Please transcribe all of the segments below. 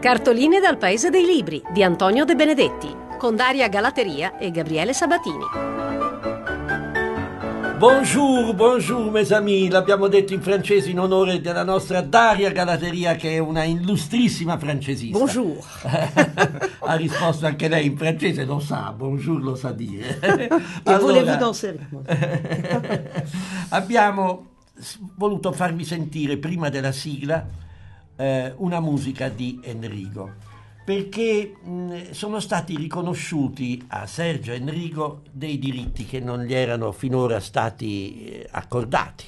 Cartoline dal Paese dei Libri di Antonio De Benedetti con Daria Galateria e Gabriele Sabatini. Bonjour, bonjour mes amis, l'abbiamo detto in francese in onore della nostra Daria Galateria che è una illustrissima francesista. Bonjour. ha risposto anche lei in francese, lo sa, bonjour lo sa dire. allora, volevo danser. abbiamo voluto farvi sentire prima della sigla eh, una musica di Enrico perché mh, sono stati riconosciuti a Sergio Enrico dei diritti che non gli erano finora stati eh, accordati.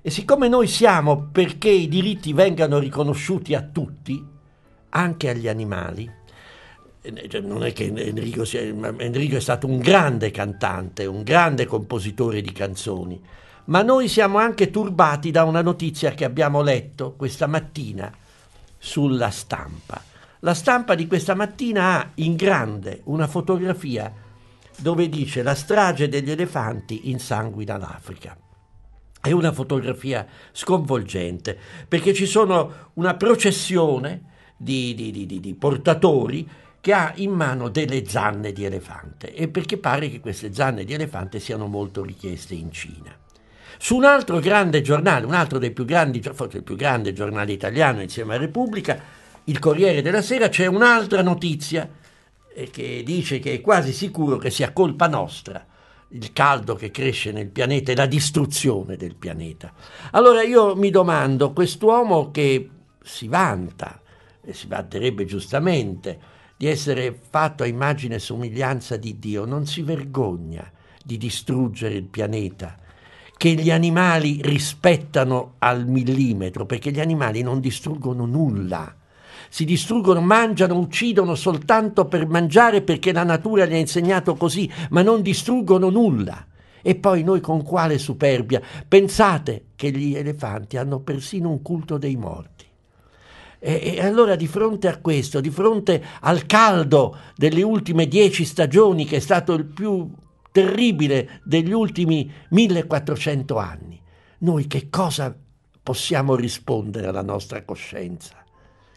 E siccome noi siamo perché i diritti vengano riconosciuti a tutti, anche agli animali, eh, cioè, non è che Enrico, sia, Enrico è stato un grande cantante, un grande compositore di canzoni, ma noi siamo anche turbati da una notizia che abbiamo letto questa mattina sulla stampa. La stampa di questa mattina ha in grande una fotografia dove dice la strage degli elefanti insanguina l'Africa. È una fotografia sconvolgente perché ci sono una processione di, di, di, di, portatori che ha in mano delle zanne di elefante e perché pare che queste zanne di elefante siano molto richieste in Cina su un altro grande giornale, un altro dei più grandi, forse il più grande giornale italiano insieme a Repubblica, il Corriere della Sera, c'è un'altra notizia eh, che dice che è quasi sicuro che sia colpa nostra il caldo che cresce nel pianeta e la distruzione del pianeta. Allora io mi domando, quest'uomo che si vanta, e si vanterebbe giustamente, di essere fatto a immagine e somiglianza di Dio, non si vergogna di distruggere il pianeta, che gli animali rispettano al millimetro, perché gli animali non distruggono nulla. Si distruggono, mangiano, uccidono soltanto per mangiare perché la natura gli ha insegnato così, ma non distruggono nulla. E poi noi con quale superbia? Pensate che gli elefanti hanno persino un culto dei morti. E, e, allora di fronte a questo, di fronte al caldo delle ultime dieci stagioni, che è stato il più terribile degli ultimi 1400 anni. Noi che cosa possiamo rispondere alla nostra coscienza?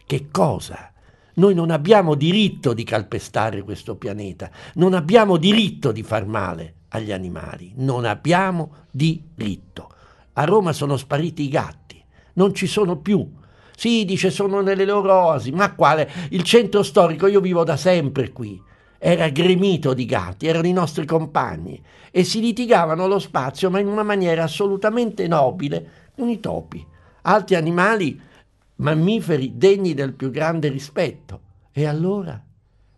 Che cosa? Noi non abbiamo diritto di calpestare questo pianeta, non abbiamo diritto di far male agli animali, non abbiamo diritto. A Roma sono spariti i gatti, non ci sono più. Sì, dice sono nelle loro oasi, ma quale? Il centro storico, io vivo da sempre qui era gremito di gatti, erano i nostri compagni e si litigavano lo spazio ma in una maniera assolutamente nobile con i topi, altri animali mammiferi degni del più grande rispetto. E allora?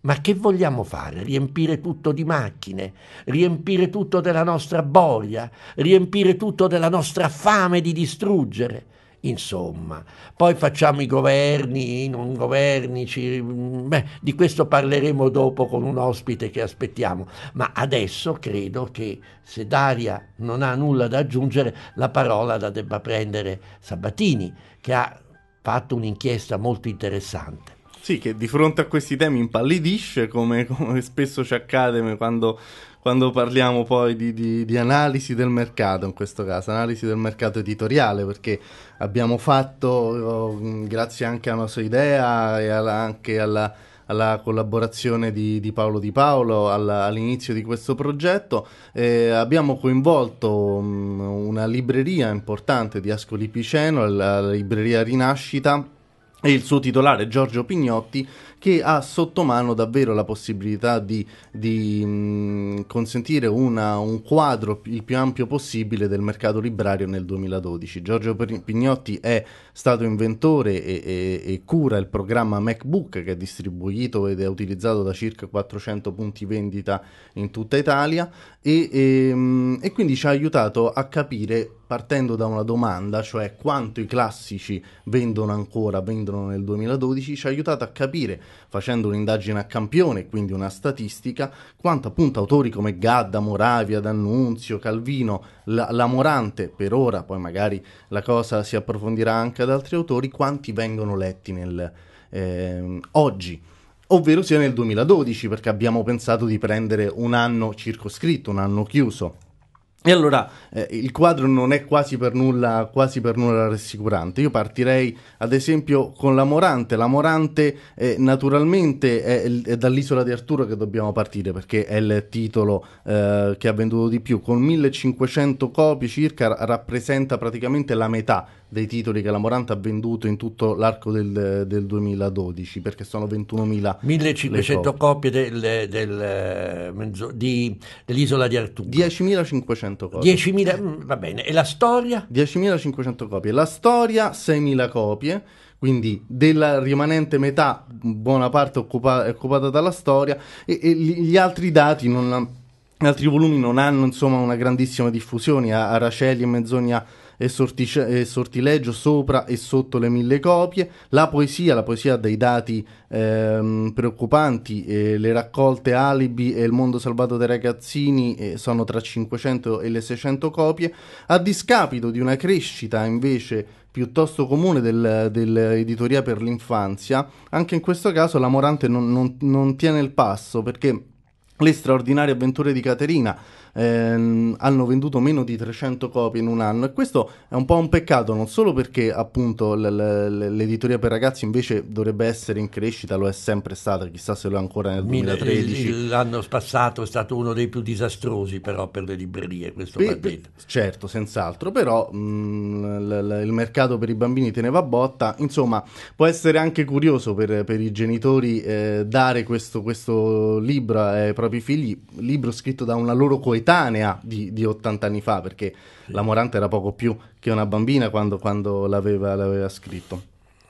Ma che vogliamo fare? Riempire tutto di macchine, riempire tutto della nostra boria, riempire tutto della nostra fame di distruggere. Insomma, poi facciamo i governi, i non governi, ci... Beh, di questo parleremo dopo con un ospite che aspettiamo, ma adesso credo che se Daria non ha nulla da aggiungere, la parola la debba prendere Sabatini, che ha fatto un'inchiesta molto interessante. Sì, che di fronte a questi temi impallidisce, come, come spesso ci accade quando quando parliamo poi di, di, di, analisi del mercato, in questo caso, analisi del mercato editoriale, perché abbiamo fatto, oh, grazie anche alla sua idea e alla, anche alla, alla collaborazione di, di, Paolo Di Paolo alla, all'inizio di questo progetto. Eh, abbiamo coinvolto um, una libreria importante di Ascoli Piceno, la, la libreria Rinascita, e il suo titolare Giorgio Pignotti che ha sotto mano davvero la possibilità di, di mh, mm, consentire una, un quadro il più ampio possibile del mercato librario nel 2012. Giorgio Pignotti è stato inventore e, e, e cura il programma MacBook che è distribuito ed è utilizzato da circa 400 punti vendita in tutta Italia e, e, ehm, e quindi ci ha aiutato a capire partendo da una domanda, cioè quanto i classici vendono ancora, vendono nel 2012, ci ha aiutato a capire facendo un'indagine a campione, quindi una statistica, quanto appunto autori come Gadda, Moravia, D'Annunzio, Calvino, la, la Morante, per ora, poi magari la cosa si approfondirà anche ad altri autori, quanti vengono letti nel, eh, oggi ovvero sia nel 2012, perché abbiamo pensato di prendere un anno circoscritto, un anno chiuso. E allora eh, il quadro non è quasi per, nulla, quasi per, nulla, rassicurante. Io partirei ad esempio con la Morante. La Morante eh, naturalmente è, è, dall'isola di Arturo che dobbiamo partire perché è il titolo eh, che ha venduto di più. Con 1500 copie circa rappresenta praticamente la metà dei titoli che la Morante ha venduto in tutto l'arco del, del 2012 perché sono 21.000 1500 copie del, del, mezzo, di, dell'isola di Artù. 10.500 copie 10.000 mm, va bene e la storia 10.500 copie la storia 6.000 copie quindi della rimanente metà buona parte occupata, occupata dalla storia e, e, gli altri dati non, gli altri volumi non hanno insomma una grandissima diffusione Aracelli e Mezzogna e, sortice- e, sortileggio sopra e sotto le mille copie, la poesia, la poesia dei dati ehm, preoccupanti, eh, le raccolte Alibi e Il mondo salvato dai ragazzini eh, sono tra 500 e le 600 copie, a discapito di una crescita invece piuttosto comune del, dell'editoria per l'infanzia, anche in questo caso la Morante non, non, non tiene il passo perché le straordinarie avventure di Caterina ehm, hanno venduto meno di 300 copie in un anno e questo è un po' un peccato non solo perché appunto l- l- l'editoria per ragazzi invece dovrebbe essere in crescita, lo è sempre stata, chissà se lo è ancora nel 2013. Il, il, l'anno passato è stato uno dei più disastrosi però per le librerie, questo per, va Certo, senz'altro, però mh, mm, l- il mercato per i bambini teneva botta, insomma può essere anche curioso per, per i genitori eh, dare questo, questo libro ai eh, propri propri figli, libro scritto da una loro coetanea di, di 80 anni fa, perché sì. la Morante era poco più che una bambina quando, quando l'aveva, l'aveva scritto.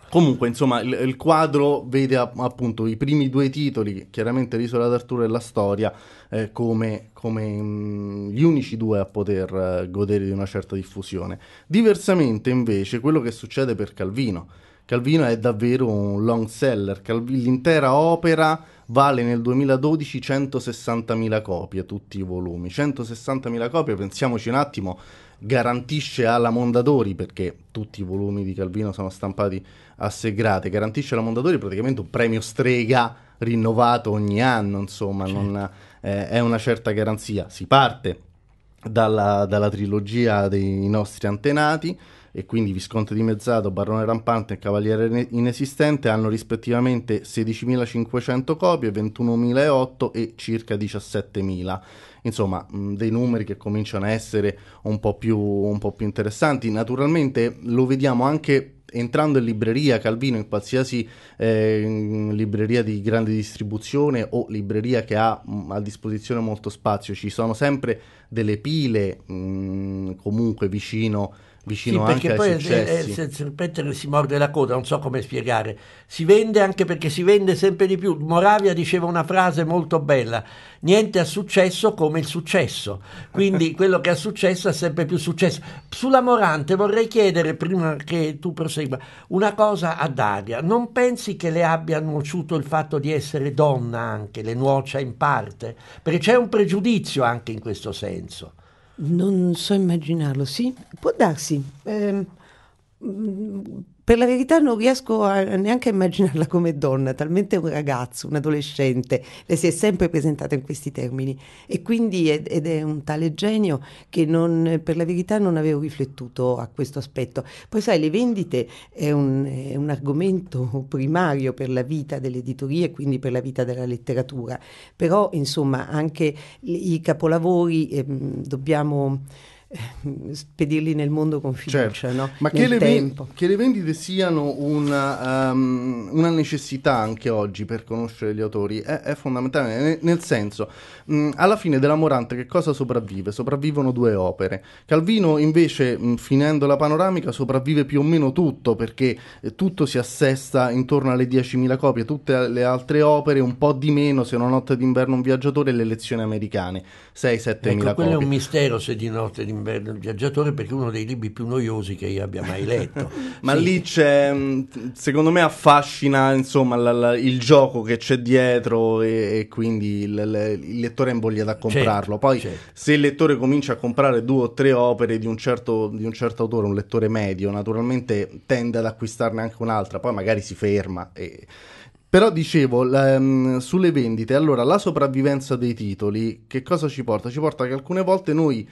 Comunque, insomma, il, il, quadro vede appunto i primi due titoli, chiaramente l'Isola d'Arturo e la storia, eh, come, come mh, mm, gli unici due a poter eh, godere di una certa diffusione. Diversamente, invece, quello che succede per Calvino. Calvino è davvero un long seller, Calvi, l'intera opera vale nel 2012 160.000 copie, tutti i volumi. 160.000 copie, pensiamoci un attimo, garantisce alla Mondadori, perché tutti i volumi di Calvino sono stampati a Segrate, garantisce alla Mondadori praticamente un premio strega rinnovato ogni anno, insomma, certo. non, eh, è una certa garanzia. Si parte dalla, dalla trilogia dei nostri antenati e quindi Visconte di Mezzato, Barone Rampante e Cavaliere Inesistente hanno rispettivamente 16.500 copie, 21.008 e circa 17.000. Insomma, dei numeri che cominciano a essere un po, più, un po' più interessanti. Naturalmente lo vediamo anche entrando in libreria Calvino, in qualsiasi eh, libreria di grande distribuzione o libreria che ha a disposizione molto spazio, ci sono sempre delle pile mh, comunque vicino vicino sì, anche ai successi. È, il serpente si morde la coda, non so come spiegare. Si vende anche perché si vende sempre di più. Moravia diceva una frase molto bella, niente ha successo come il successo. Quindi quello che ha successo ha sempre più successo. Sulla Morante vorrei chiedere, prima che tu prosegua, una cosa a Daria. Non pensi che le abbia nuociuto il fatto di essere donna anche, le nuocia in parte? Perché c'è un pregiudizio anche in questo senso. Non so immaginarlo, sì, può darsi. Eh, per la verità non riesco a, neanche a immaginarla come donna, talmente un ragazzo, un adolescente, le si è sempre presentata in questi termini e quindi ed, ed è un tale genio che non, per la verità non avevo riflettuto a questo aspetto. Poi sai, le vendite è un, è un argomento primario per la vita dell'editoria e quindi per la vita della letteratura, però insomma anche i capolavori ehm, dobbiamo spedirli nel mondo con fiducia. Certo. No? Ma che le, ven- che le, vendite siano una, um, ehm, una, necessità anche oggi per conoscere gli autori è, è fondamentale, nel, nel senso, mh, mm, alla fine della Morante che cosa sopravvive? Sopravvivono due opere. Calvino invece, mh, mm, finendo la panoramica, sopravvive più o meno tutto perché eh, tutto si assesta intorno alle 10.000 copie, tutte le altre opere un po' di meno, se una Notte d'inverno un viaggiatore e le lezioni americane, 6-7.000 ecco, copie. quello è un mistero se di Notte d'inverno il viaggiatore perché è uno dei libri più noiosi che io abbia mai letto. Ma sì. lì c'è, secondo me affascina insomma, la, la, il gioco che c'è dietro e, e quindi il, le, il, lettore è invogliato a comprarlo. Certo, Poi certo. se il lettore comincia a comprare due o tre opere di un, certo, di un certo autore, un lettore medio, naturalmente tende ad acquistarne anche un'altra, poi magari si ferma e... Però dicevo, la, sulle vendite, allora la sopravvivenza dei titoli, che cosa ci porta? Ci porta che alcune volte noi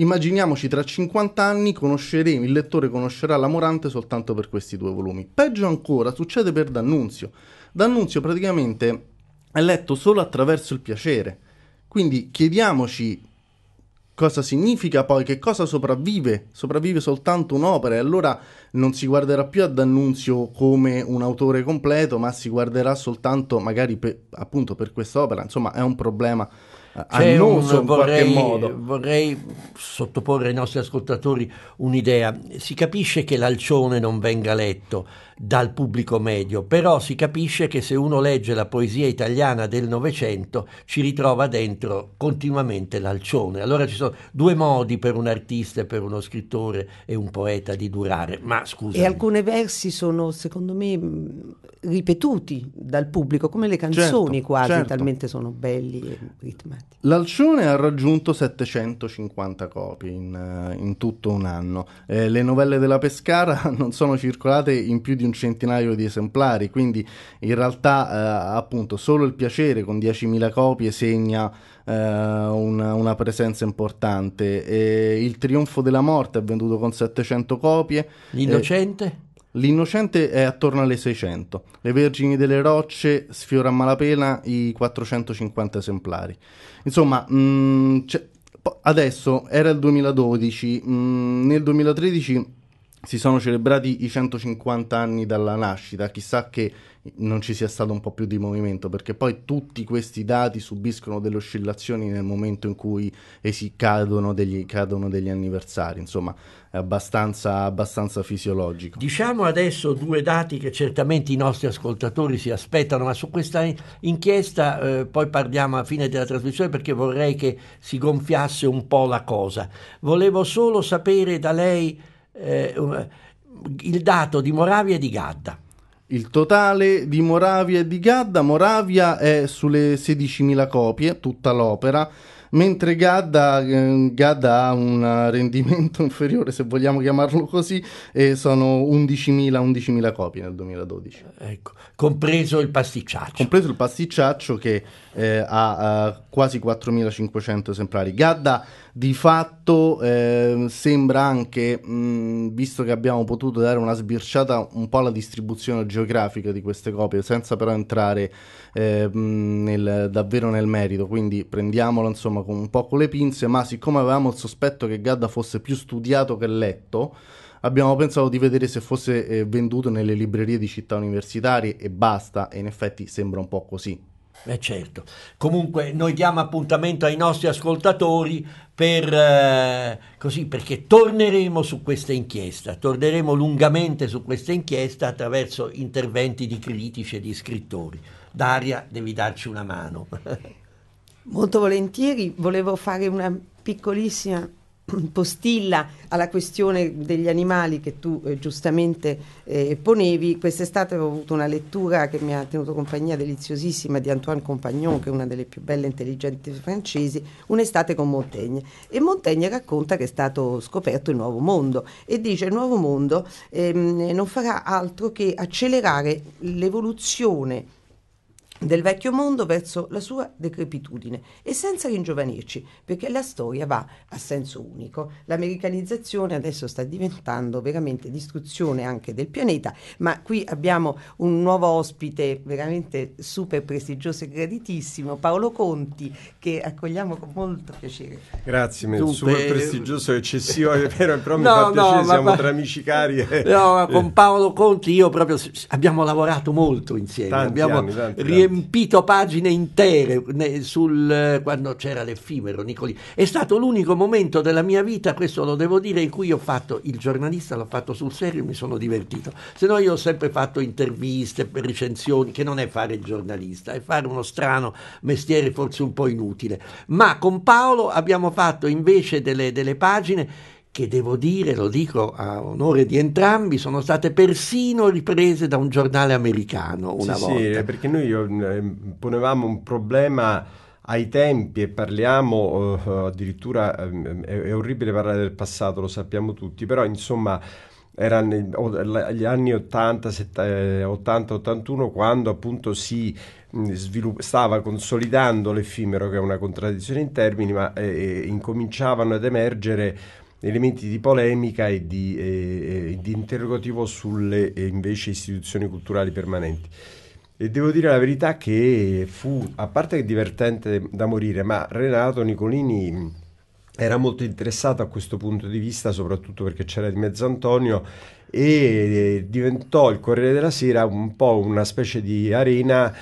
Immaginiamoci tra 50 anni conosceremo, il lettore conoscerà la Morante soltanto per questi due volumi. Peggio ancora succede per D'Annunzio. D'Annunzio praticamente è letto solo attraverso il piacere. Quindi chiediamoci cosa significa poi, che cosa sopravvive. Sopravvive soltanto un'opera e allora non si guarderà più a D'Annunzio come un autore completo, ma si guarderà soltanto magari per, appunto per quest'opera. Insomma è un problema annoso eh, un, vorrei, in qualche modo. Vorrei sottoporre ai nostri ascoltatori un'idea. Si capisce che l'alcione non venga letto dal pubblico medio, però si capisce che se uno legge la poesia italiana del Novecento ci ritrova dentro continuamente l'alcione. Allora ci sono due modi per un artista, per uno scrittore e un poeta di durare, ma scusa. E alcuni versi sono, secondo me, mm, ripetuti dal pubblico, come le certo, canzoni certo, quasi, certo. talmente sono belli e ritmati. L'alcione ha raggiunto 750 copie in, eh, in tutto un anno. Eh, le novelle della Pescara non sono circolate in più di un centinaio di esemplari, quindi in realtà eh, appunto solo il piacere con 10.000 copie segna eh, una, una, presenza importante. E il Trionfo della Morte è venduto con 700 copie. L'Innocente? Eh, L'innocente è attorno alle 600, Le Vergini delle Rocce sfiora a malapena i 450 esemplari. Insomma, mh, mm, adesso era il 2012, mh, mm, nel 2013 si sono celebrati i 150 anni dalla nascita, chissà che non ci sia stato un po' più di movimento, perché poi tutti questi dati subiscono delle oscillazioni nel momento in cui esi cadono degli, cadono degli anniversari, insomma è abbastanza, abbastanza, fisiologico. Diciamo adesso due dati che certamente i nostri ascoltatori si aspettano, ma su questa inchiesta eh, poi parliamo a fine della trasmissione perché vorrei che si gonfiasse un po' la cosa. Volevo solo sapere da lei eh, il dato di Moravia e di Gadda. Il totale di Moravia e di Gadda, Moravia è sulle 16.000 copie, tutta l'opera, mentre Gadda, ehm, Gadda ha un rendimento inferiore, se vogliamo chiamarlo così, e sono 11.000, 11.000 copie nel 2012. Ecco, compreso il pasticciaccio. Compreso il pasticciaccio che eh, ha, ha eh, quasi 4.500 esemplari. Gadda di fatto eh, sembra anche, mh, mm, visto che abbiamo potuto dare una sbirciata un po' alla distribuzione geografica di queste copie, senza però entrare eh, nel, davvero nel merito, quindi prendiamolo insomma con un po' con le pinze, ma siccome avevamo il sospetto che Gadda fosse più studiato che letto, abbiamo pensato di vedere se fosse eh, venduto nelle librerie di città universitarie e basta, e in effetti sembra un po' così. Eh certo. Comunque noi diamo appuntamento ai nostri ascoltatori per, eh, così, perché torneremo su questa inchiesta, torneremo lungamente su questa inchiesta attraverso interventi di critici e di scrittori. Daria, devi darci una mano. Molto volentieri, volevo fare una piccolissima postilla alla questione degli animali che tu eh, giustamente eh, ponevi, quest'estate ho avuto una lettura che mi ha tenuto compagnia deliziosissima di Antoine Compagnon, che è una delle più belle intelligenti francesi, un'estate con Montaigne. E Montaigne racconta che è stato scoperto il nuovo mondo e dice il nuovo mondo ehm, non farà altro che accelerare l'evoluzione del vecchio mondo verso la sua decrepitudine e senza ringiovanirci, perché la storia va a senso unico. L'americanizzazione adesso sta diventando veramente distruzione anche del pianeta, ma qui abbiamo un nuovo ospite veramente super prestigioso e graditissimo, Paolo Conti, che accogliamo con molto piacere. Grazie, Dunque, super prestigioso eccessivo, è vero, però no, mi fa piacere, no, siamo ma, tra amici cari. E... No, con Paolo Conti io proprio abbiamo lavorato molto insieme, tanti abbiamo anni, tanti, riempito pagine intere sul, eh, quando c'era l'effimero Nicolini. È stato l'unico momento della mia vita, questo lo devo dire, in cui ho fatto il giornalista, l'ho fatto sul serio e mi sono divertito. Se no io ho sempre fatto interviste, recensioni, che non è fare il giornalista, è fare uno strano mestiere forse un po' inutile. Ma con Paolo abbiamo fatto invece delle, delle pagine che devo dire, lo dico a onore di entrambi, sono state persino riprese da un giornale americano una sì, volta. Sì, perché noi eh, ponevamo un problema ai tempi e parliamo uh, addirittura, um, è, è orribile parlare del passato, lo sappiamo tutti, però insomma erano gli anni 80, 81 quando appunto si mm, svilupp- stava consolidando l'effimero che è una contraddizione in termini ma eh, incominciavano ad emergere elementi di polemica e di, eh, di interrogativo sulle eh, invece istituzioni culturali permanenti. E devo dire la verità che fu, a parte che divertente da morire, ma Renato Nicolini mm, era molto interessato a questo punto di vista, soprattutto perché c'era di mezzo Antonio, e eh, diventò il Corriere della Sera un po' una specie di arena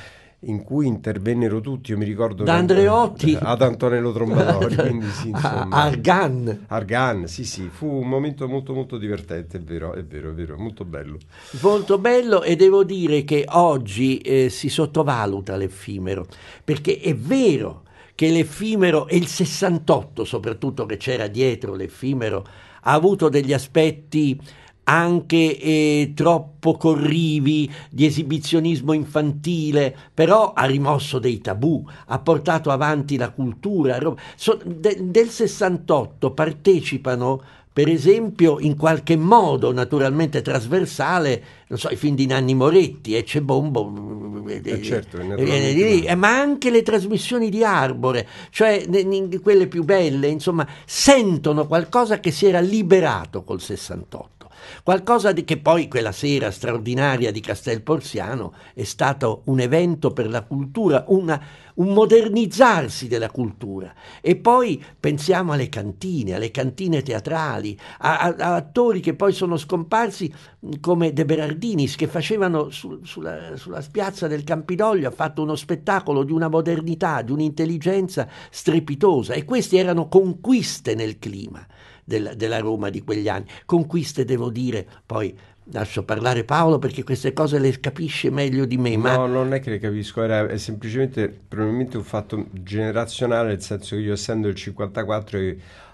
in cui intervennero tutti, io mi ricordo... Da Andreotti! Ad Antonello Trombatori, quindi sì, insomma... Argan! Argan, sì sì, fu un momento molto molto divertente, è vero, è vero, è vero, molto bello. Molto bello e devo dire che oggi eh, si sottovaluta l'effimero, perché è vero che l'effimero e il 68 soprattutto che c'era dietro l'effimero ha avuto degli aspetti anche eh, troppo corrivi di esibizionismo infantile, però ha rimosso dei tabù, ha portato avanti la cultura. So, de, del 68 partecipano per esempio, in qualche modo naturalmente trasversale, non so, i film di Nanni Moretti, e eh, c'è Bombo, mm, mm, eh, eh, certo, eh, ma anche le trasmissioni di Arbore, cioè ne, ne, quelle più belle, insomma, sentono qualcosa che si era liberato col 68. Qualcosa di che poi quella sera straordinaria di Castel Porziano è stato un evento per la cultura, una, un modernizzarsi della cultura. E poi pensiamo alle cantine, alle cantine teatrali, a, a, a attori che poi sono scomparsi come De Berardinis che facevano su, sulla, sulla piazza del Campidoglio, ha fatto uno spettacolo di una modernità, di un'intelligenza strepitosa e queste erano conquiste nel clima del, della Roma di quegli anni. Conquiste, devo dire, poi lascio parlare Paolo perché queste cose le capisce meglio di me. Ma... No, non è che le capisco, era è semplicemente probabilmente un fatto generazionale, nel senso che io essendo il 54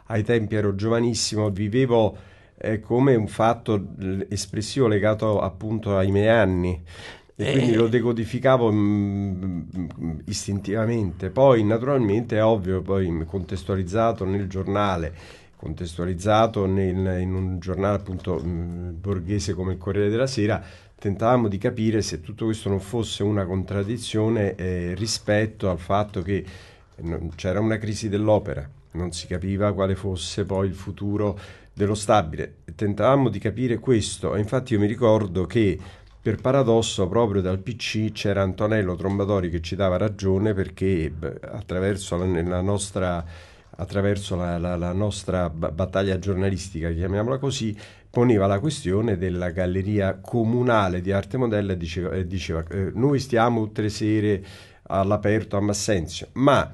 ai tempi ero giovanissimo, vivevo eh, come un fatto espressivo legato appunto ai miei anni. E eh, quindi lo eh, decodificavo mh, mm, mm, istintivamente. Poi, naturalmente, è ovvio, poi contestualizzato nel giornale contestualizzato nel, in un giornale appunto mh, mm, borghese come il Corriere della Sera, tentavamo di capire se tutto questo non fosse una contraddizione eh, rispetto al fatto che eh, non, c'era una crisi dell'opera, non si capiva quale fosse poi il futuro dello stabile. Tentavamo di capire questo e infatti io mi ricordo che per paradosso proprio dal PC c'era Antonello Trombatori che ci dava ragione perché beh, attraverso la, la nostra attraverso la, la, la nostra battaglia giornalistica, chiamiamola così, poneva la questione della galleria comunale di arte modella e diceva, eh, diceva eh, noi stiamo tre sere all'aperto a Massenzio, ma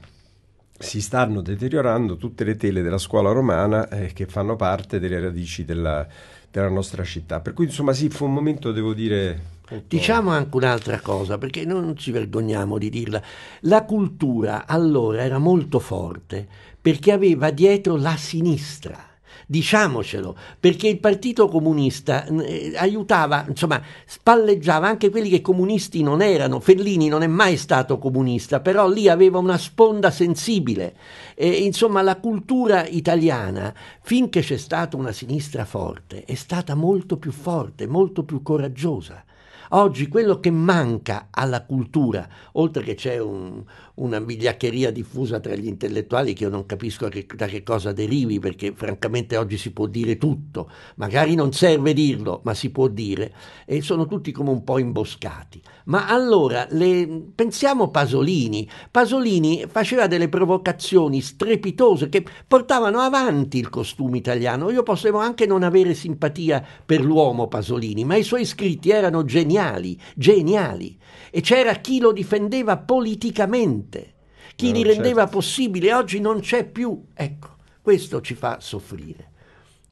si stanno deteriorando tutte le tele della scuola romana eh, che fanno parte delle radici della, della, nostra città. Per cui insomma sì, fu un momento, devo dire... Molto... Diciamo anche un'altra cosa, perché noi non ci vergogniamo di dirla. La cultura allora era molto forte perché aveva dietro la sinistra. Diciamocelo, perché il Partito Comunista eh, aiutava, insomma, spalleggiava anche quelli che comunisti non erano. Fellini non è mai stato comunista, però lì aveva una sponda sensibile. E, insomma, la cultura italiana, finché c'è stata una sinistra forte, è stata molto più forte, molto più coraggiosa. Oggi quello che manca alla cultura, oltre che c'è un, una vigliaccheria diffusa tra gli intellettuali che io non capisco che, da che cosa derivi, perché francamente oggi si può dire tutto, magari non serve dirlo, ma si può dire, e sono tutti come un po' imboscati. Ma allora, le, pensiamo Pasolini. Pasolini faceva delle provocazioni strepitose che portavano avanti il costume italiano. Io posso anche non avere simpatia per l'uomo Pasolini, ma i suoi scritti erano geniali, geniali. E c'era chi lo difendeva politicamente niente. Chi no, eh, li certo. rendeva certo. possibili oggi non c'è più. Ecco, questo ci fa soffrire.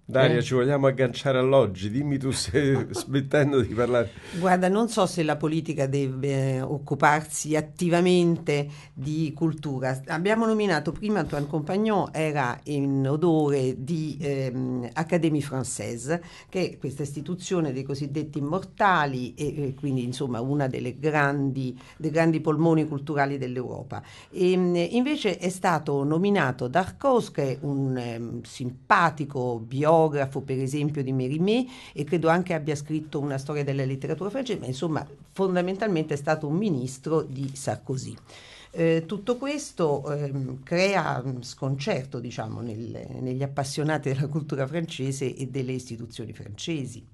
Daria, eh? ci vogliamo agganciare all'oggi, dimmi tu se smettendo di parlare. Guarda, non so se la politica deve eh, occuparsi attivamente di cultura. Abbiamo nominato prima Antoine Compagnon, era in odore di ehm, Académie Française, che è questa istituzione dei cosiddetti immortali e, e quindi insomma una delle grandi, dei grandi polmoni culturali dell'Europa. E, ehm, invece è stato nominato Darkos, che è un ehm, simpatico biologo, biografo per esempio di Mérimée e credo anche abbia scritto una storia della letteratura francese, ma insomma fondamentalmente è stato un ministro di Sarkozy. Eh, tutto questo ehm, crea mm, sconcerto diciamo, nel, negli appassionati della cultura francese e delle istituzioni francesi.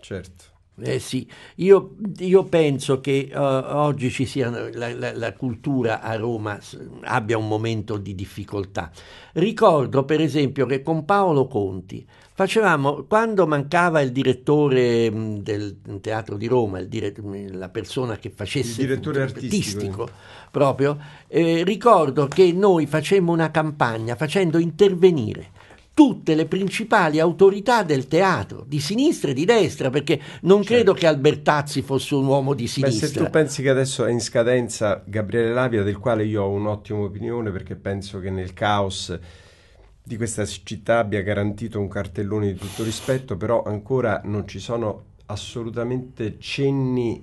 Certo. Eh sì, io, io penso che uh, oggi ci sia la, la, la, cultura a Roma abbia un momento di difficoltà. Ricordo per esempio che con Paolo Conti facevamo, quando mancava il direttore mh, mm, del Teatro di Roma, dire, mh, mm, la persona che facesse il direttore artistico, artistico eh. proprio, eh, ricordo che noi facemmo una campagna facendo intervenire tutte le principali autorità del teatro, di sinistra e di destra, perché non certo. credo che Albertazzi fosse un uomo di sinistra. Beh, se tu pensi che adesso è in scadenza Gabriele Lapida, del quale io ho un'ottima opinione, perché penso che nel caos di questa città abbia garantito un cartellone di tutto rispetto, però ancora non ci sono assolutamente cenni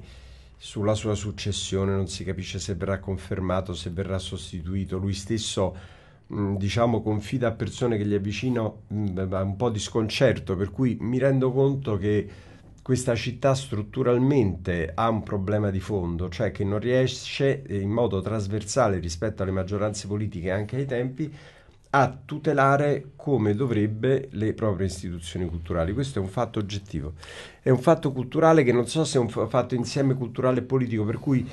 sulla sua successione, non si capisce se verrà confermato, se verrà sostituito, lui stesso Mm, diciamo confida a persone che gli avvicino mm, un po' di sconcerto, per cui mi rendo conto che questa città strutturalmente ha un problema di fondo, cioè che non riesce eh, in modo trasversale rispetto alle maggioranze politiche anche ai tempi a tutelare come dovrebbe le proprie istituzioni culturali. Questo è un fatto oggettivo. È un fatto culturale che non so se è un fatto insieme culturale e politico, per cui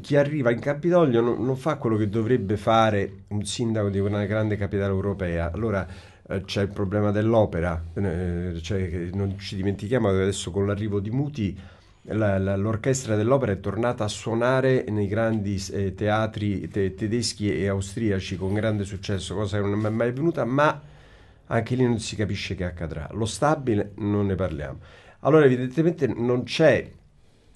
chi arriva in Campidoglio non, non, fa quello che dovrebbe fare un sindaco di una grande capitale europea. Allora eh, c'è il problema dell'opera, eh, cioè, non ci dimentichiamo che adesso con l'arrivo di Muti la, la, l'orchestra dell'opera è tornata a suonare nei grandi eh, teatri te, tedeschi e austriaci con grande successo, cosa che non è mai venuta, ma anche lì non si capisce che accadrà. Lo stabile non ne parliamo. Allora evidentemente non c'è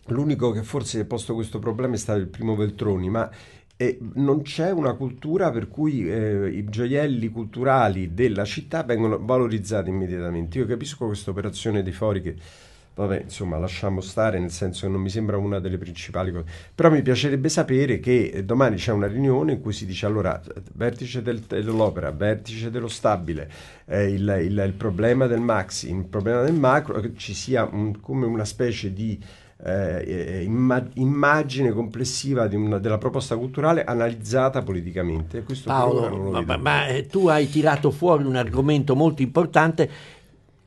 L'unico che forse si è posto questo problema è stato il primo Veltroni, ma eh, non c'è una cultura per cui eh, i gioielli culturali della città vengono valorizzati immediatamente. Io capisco questa operazione dei fori che vabbè, insomma, lasciamo stare, nel senso che non mi sembra una delle principali cose. Però mi piacerebbe sapere che eh, domani c'è una riunione in cui si dice allora, vertice del, dell'opera, vertice dello stabile, eh, il, il, il, problema del maxi, il problema del macro, che ci sia un, come una specie di eh, eh immag- immagine complessiva una, della proposta culturale analizzata politicamente. Questo Paolo, non ma, ma, ma eh, tu hai tirato fuori un argomento molto importante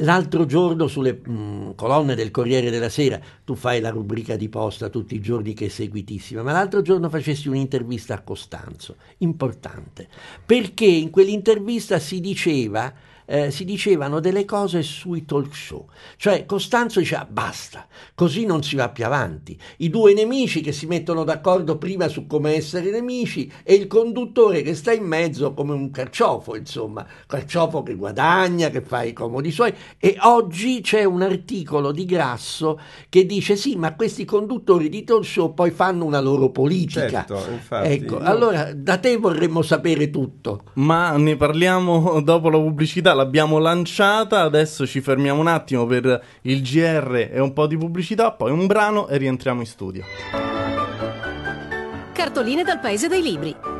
L'altro giorno sulle mh, colonne del Corriere della Sera, tu fai la rubrica di posta tutti i giorni che è seguitissima, ma l'altro giorno facesti un'intervista a Costanzo, importante, perché in quell'intervista si diceva eh, si dicevano delle cose sui talk show. Cioè Costanzo diceva basta, così non si va più avanti. I due nemici che si mettono d'accordo prima su come essere nemici e il conduttore che sta in mezzo come un carciofo, insomma, carciofo che guadagna, che fa i comodi suoi. E oggi c'è un articolo di Grasso che dice sì, ma questi conduttori di talk show poi fanno una loro politica. Certo, infatti, ecco, io... allora da te vorremmo sapere tutto. Ma ne parliamo dopo la pubblicità l'abbiamo lanciata, adesso ci fermiamo un attimo per il GR e un po' di pubblicità, poi un brano e rientriamo in studio. Cartoline dal Paese dei Libri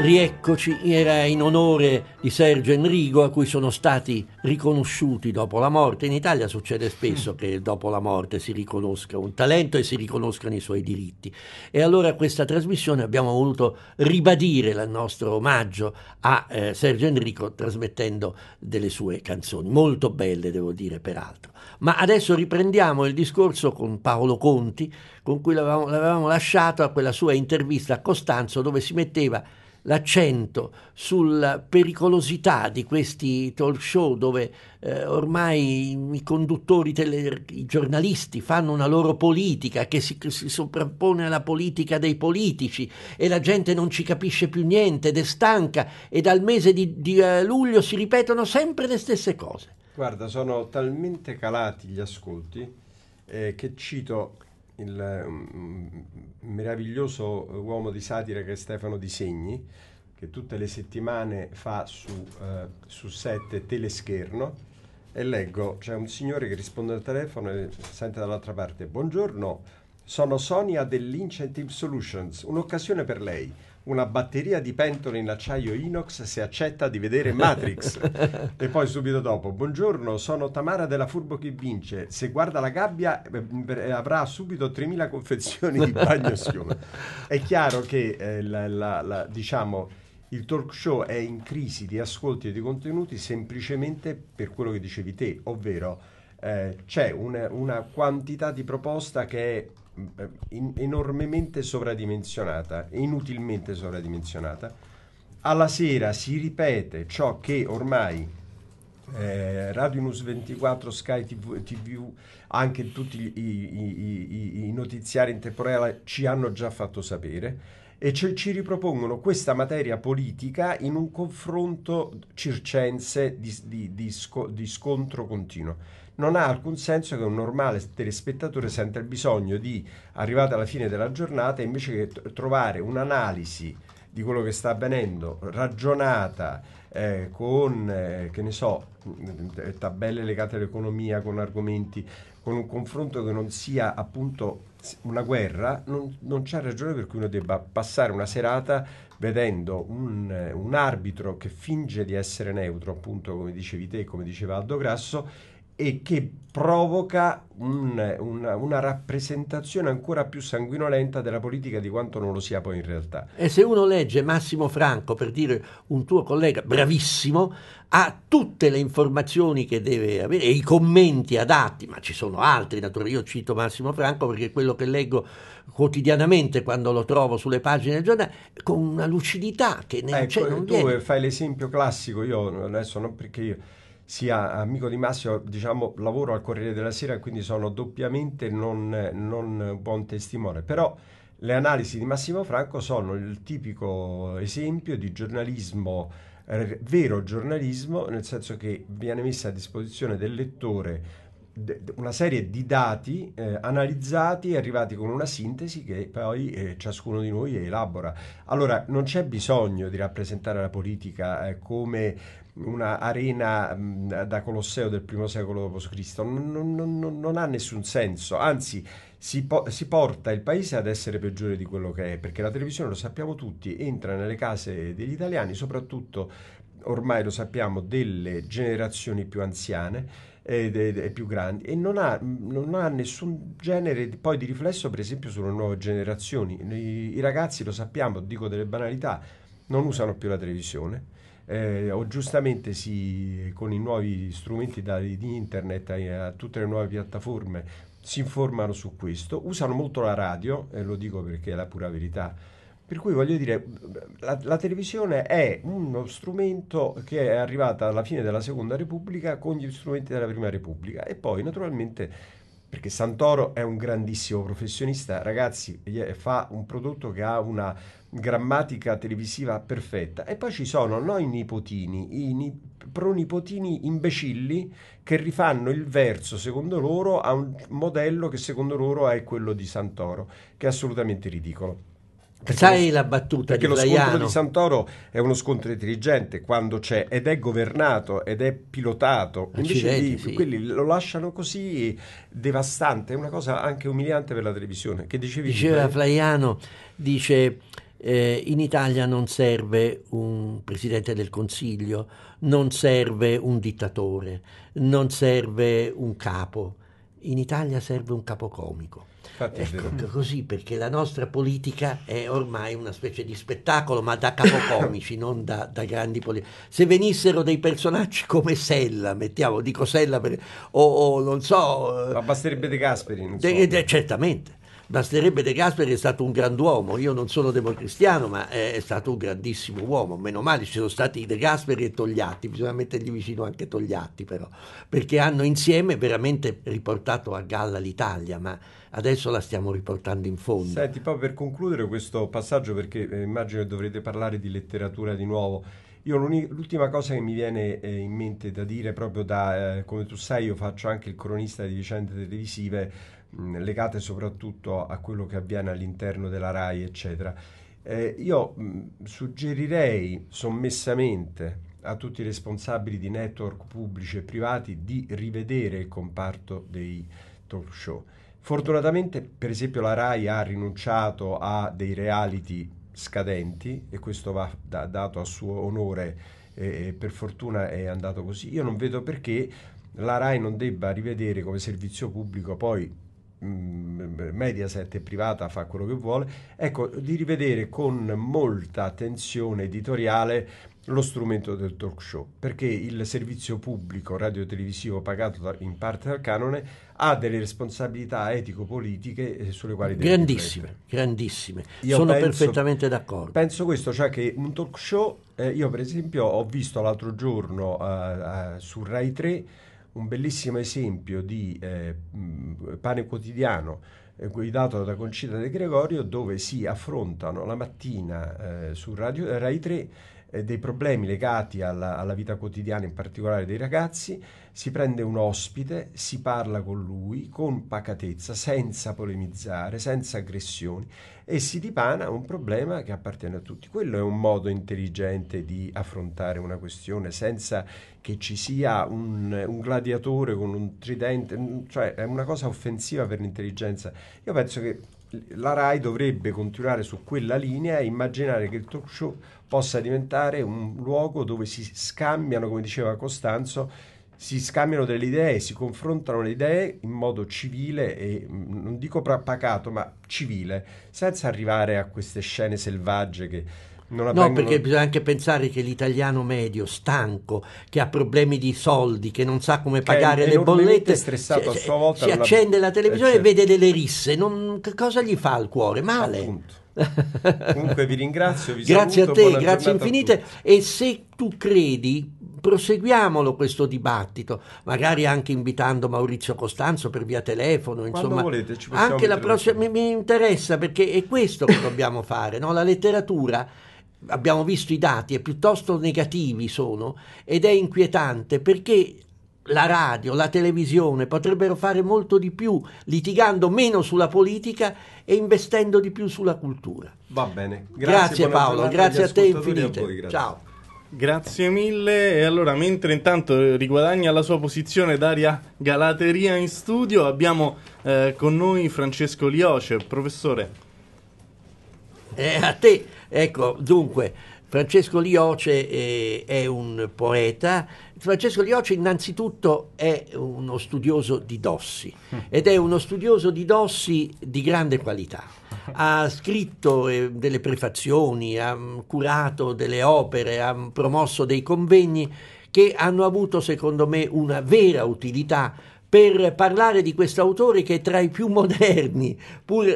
Rieccoci era in onore di Sergio Enrico a cui sono stati riconosciuti dopo la morte. In Italia succede spesso mm. che dopo la morte si riconosca un talento e si riconoscano i suoi diritti. E allora questa trasmissione abbiamo voluto ribadire il nostro omaggio a eh, Sergio Enrico trasmettendo delle sue canzoni, molto belle devo dire peraltro. Ma adesso riprendiamo il discorso con Paolo Conti con cui l'avevamo, l'avevamo lasciato a quella sua intervista a Costanzo dove si metteva l'accento sulla pericolosità di questi talk show dove eh, ormai i conduttori, tele, i giornalisti fanno una loro politica che si, si, sovrappone alla politica dei politici e la gente non ci capisce più niente ed è stanca e dal mese di, di eh, luglio si ripetono sempre le stesse cose. Guarda, sono talmente calati gli ascolti eh, che cito il, mm, meraviglioso eh, uomo di satira che è Stefano Di Segni, che tutte le settimane fa su, eh, su sette telescherno e leggo, c'è un signore che risponde al telefono e sente dall'altra parte, buongiorno, sono Sonia dell'Incentive Solutions, un'occasione per lei una batteria di pentole in acciaio inox se accetta di vedere Matrix. e poi subito dopo, buongiorno, sono Tamara della Furbo che vince. Se guarda la gabbia eh, eh avrà subito 3.000 confezioni di bagno schiuma. È chiaro che eh, la, la, la, diciamo, il talk show è in crisi di ascolti e di contenuti semplicemente per quello che dicevi te, ovvero... Eh, c'è una, una quantità di proposta che è in, enormemente sovradimensionata, inutilmente sovradimensionata. Alla sera si ripete ciò che ormai eh, Radio News 24, Sky TV, TV anche tutti gli, i, i, i, notiziari in temporale ci hanno già fatto sapere e ci, ci ripropongono questa materia politica in un confronto circense di, di, di, sco, di scontro continuo non ha alcun senso che un normale telespettatore senta il bisogno di, arrivare alla fine della giornata, invece che trovare un'analisi di quello che sta avvenendo, ragionata eh, con, eh, che ne so, tabelle legate all'economia, con argomenti, con un confronto che non sia appunto una guerra, non, non c'è ragione per cui uno debba passare una serata vedendo un, un arbitro che finge di essere neutro, appunto come dicevi te, come diceva Aldo Grasso, e che provoca un, una, una, rappresentazione ancora più sanguinolenta della politica di quanto non lo sia poi in realtà. E se uno legge Massimo Franco, per dire un tuo collega bravissimo, ha tutte le informazioni che deve avere e i commenti adatti, ma ci sono altri, naturalmente io cito Massimo Franco perché è quello che leggo quotidianamente quando lo trovo sulle pagine del giornale, con una lucidità che ne, ecco, cioè, tu viene. fai l'esempio classico, io adesso non perché io sia amico di Massimo, diciamo, lavoro al Corriere della Sera, quindi sono doppiamente non, non buon testimone. Però le analisi di Massimo Franco sono il tipico esempio di giornalismo eh, vero giornalismo, nel senso che viene messa a disposizione del lettore una serie di dati eh, analizzati e arrivati con una sintesi che poi eh, ciascuno di noi elabora. Allora non c'è bisogno di rappresentare la politica eh, come una arena mm, da Colosseo del primo secolo d.C. Non, non, non, ha nessun senso, anzi si, po- si, porta il paese ad essere peggiore di quello che è, perché la televisione, lo sappiamo tutti, entra nelle case degli italiani, soprattutto ormai lo sappiamo delle generazioni più anziane e, e più grandi e non ha, non ha nessun genere di, poi di riflesso per esempio sulle nuove generazioni. I, I ragazzi lo sappiamo, dico delle banalità, non usano più la televisione eh, o giustamente si, con i nuovi strumenti da, di internet a, a tutte le nuove piattaforme si informano su questo, usano molto la radio, e lo dico perché è la pura verità. Per cui voglio dire, la, la, televisione è uno strumento che è arrivato alla fine della Seconda Repubblica con gli strumenti della Prima Repubblica e poi naturalmente perché Santoro è un grandissimo professionista, ragazzi, fa un prodotto che ha una grammatica televisiva perfetta e poi ci sono noi nipotini, i ni- pronipotini imbecilli che rifanno il verso secondo loro a un modello che secondo loro è quello di Santoro, che è assolutamente ridicolo. Sai la battuta perché di Perché lo scontro di Santoro è uno scontro intelligente quando c'è ed è governato ed è pilotato. Invece di, sì. quelli lo lasciano così devastante, è una cosa anche umiliante per la televisione. Che dicevi Diceva Flaiano, dice eh, in Italia non serve un presidente del Consiglio, non serve un dittatore, non serve un capo. In Italia serve un capocomico. Ecco, così perché la nostra politica è ormai una specie di spettacolo, ma da capocomici, non da, da grandi politici. Se venissero dei personaggi come Sella, mettiamo, dico Sella, per, o, o, non so... Eh, ma basterebbe De Gasperi, de, de, certamente. Basterebbe De Gasperi, è stato un grand'uomo, io non sono democristiano, ma è, è stato un grandissimo uomo, meno male ci sono stati De Gasperi e Togliatti, bisogna mettergli vicino anche Togliatti però, perché hanno insieme veramente riportato a galla l'Italia, ma adesso la stiamo riportando in fondo. Senti, poi per concludere questo passaggio, perché eh, immagino che dovrete parlare di letteratura di nuovo. Io l'ultima cosa che mi viene eh, in mente da dire, proprio da eh, come tu sai, io faccio anche il cronista di vicende televisive mh, mm, legate soprattutto a quello che avviene all'interno della RAI, eccetera. Eh, io mh, mm, suggerirei sommessamente a tutti i responsabili di network pubblici e privati di rivedere il comparto dei talk show Fortunatamente, per esempio, la RAI ha rinunciato a dei reality scadenti e questo va da, dato a suo onore e, e per fortuna è andato così. Io non vedo perché la RAI non debba rivedere come servizio pubblico poi mm, Mediaset è privata, fa quello che vuole, ecco, di rivedere con molta attenzione editoriale lo strumento del talk show, perché il servizio pubblico radio-televisivo pagato da, in parte dal canone ha delle responsabilità etico-politiche eh, sulle quali deve Grandissime, grandissime. Io Sono penso, perfettamente d'accordo. Penso questo, cioè che un talk show, eh, io per esempio ho visto l'altro giorno eh, eh su Rai 3 un bellissimo esempio di eh, pane quotidiano eh, guidato da Concita De Gregorio dove si affrontano la mattina su radio, Rai 3 eh, dei problemi legati alla, alla, vita quotidiana, in particolare dei ragazzi, si prende un ospite, si parla con lui con pacatezza, senza polemizzare, senza aggressioni e si dipana un problema che appartiene a tutti. Quello è un modo intelligente di affrontare una questione senza che ci sia un, un gladiatore con un tridente, cioè è una cosa offensiva per l'intelligenza. Io penso che la RAI dovrebbe continuare su quella linea e immaginare che il talk show possa diventare un luogo dove si scambiano, come diceva Costanzo, si scambiano delle idee, si confrontano le idee in modo civile e mm, non dico pacato, ma civile, senza arrivare a queste scene selvagge che No, perché bisogna anche pensare che l'italiano medio, stanco, che ha problemi di soldi, che non sa come pagare le bollette, stressato si, a cioè, sua volta si alla... accende la eh, televisione eh, certo. e vede delle risse. Non, cosa gli fa al cuore? Male. Comunque vi ringrazio. Vi grazie saluto, a te, grazie infinite. E se tu credi, proseguiamolo questo dibattito, magari anche invitando Maurizio Costanzo per via telefono, insomma, volete, anche la prossima mi, mi, interessa perché è questo che dobbiamo fare, no? la letteratura abbiamo visto i dati e piuttosto negativi sono ed è inquietante perché la radio, la televisione potrebbero fare molto di più litigando meno sulla politica e investendo di più sulla cultura. Va bene. Grazie, grazie Paolo, grazie a te infinite. A voi, Ciao. Grazie mille. E allora, mentre intanto eh, riguadagna la sua posizione Daria Galateria in studio, abbiamo eh, con noi Francesco Lioce, professore. Eh, a te. Ecco, dunque, Francesco Lioce eh, è un poeta. Francesco Lioce innanzitutto è uno studioso di Dossi mm. ed è uno studioso di Dossi di grande qualità. Ha scritto eh, delle prefazioni, ha mm, curato delle opere, ha mm, promosso dei convegni che hanno avuto secondo me una vera utilità per parlare di questo autore che è tra i più moderni, pur,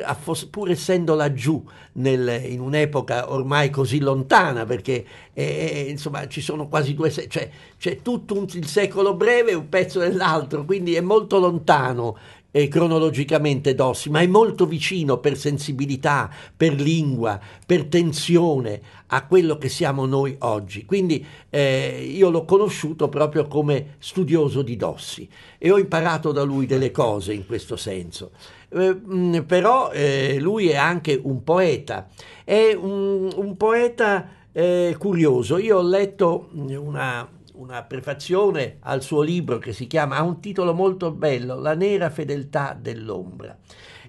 pur essendo laggiù nel, in un'epoca ormai così lontana, perché eh, eh insomma ci sono quasi due secoli, cioè c'è tutto un, il secolo breve e un pezzo dell'altro, quindi è molto lontano eh, cronologicamente Dossi, ma è molto vicino per sensibilità, per lingua, per tensione a quello che siamo noi oggi. Quindi eh, io l'ho conosciuto proprio come studioso di Dossi e ho imparato da lui delle cose in questo senso. Eh, mh, però eh, lui è anche un poeta, è un, un poeta eh, curioso. Io ho letto una, una prefazione al suo libro che si chiama, ha un titolo molto bello, La nera fedeltà dell'ombra.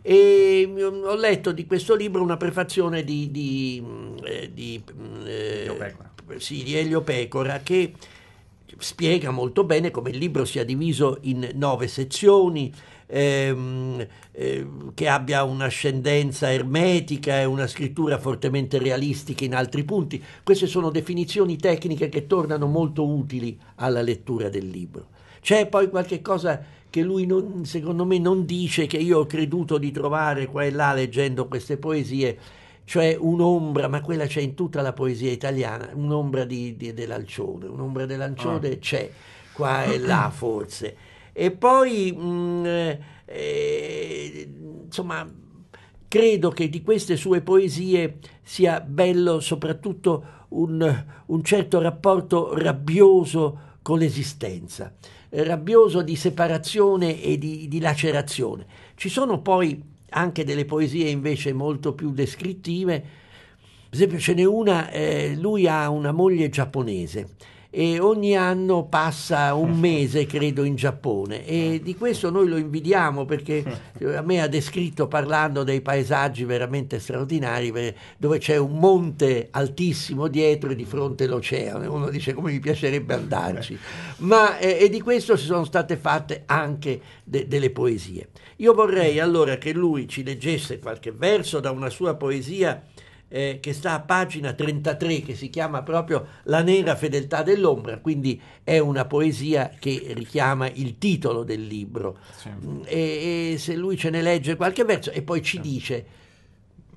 E ho letto di questo libro una prefazione di, di, eh, di, mm, eh, Elio, Sì, di Elio Pecora che spiega molto bene come il libro sia diviso in nove sezioni ehm, ehm, che abbia un'ascendenza ermetica e una scrittura fortemente realistica in altri punti. Queste sono definizioni tecniche che tornano molto utili alla lettura del libro. C'è poi qualche cosa che lui non, secondo me non dice, che io ho creduto di trovare qua e là leggendo queste poesie, cioè un'ombra, ma quella c'è in tutta la poesia italiana, un'ombra di, di, dell'alcione, un'ombra dell'alcione ah. c'è qua e là forse. E poi, mh, mm, eh, insomma, credo che di queste sue poesie sia bello soprattutto un, un certo rapporto rabbioso con l'esistenza, rabbioso di separazione e di, di lacerazione. Ci sono poi anche delle poesie invece molto più descrittive, per esempio ce n'è una, eh, lui ha una moglie giapponese e ogni anno passa un mese, credo, in Giappone e ah. di questo noi lo invidiamo perché eh, a me ha descritto parlando dei paesaggi veramente straordinari dove c'è un monte altissimo dietro e di fronte l'oceano e uno dice come mi piacerebbe andarci, eh. ma eh, e di questo si sono state fatte anche de- delle poesie. Io vorrei allora che lui ci leggesse qualche verso da una sua poesia eh, che sta a pagina 33, che si chiama proprio La nera fedeltà dell'ombra, quindi è una poesia che richiama il titolo del libro. Sì. E, e, se lui ce ne legge qualche verso e poi ci sì. dice...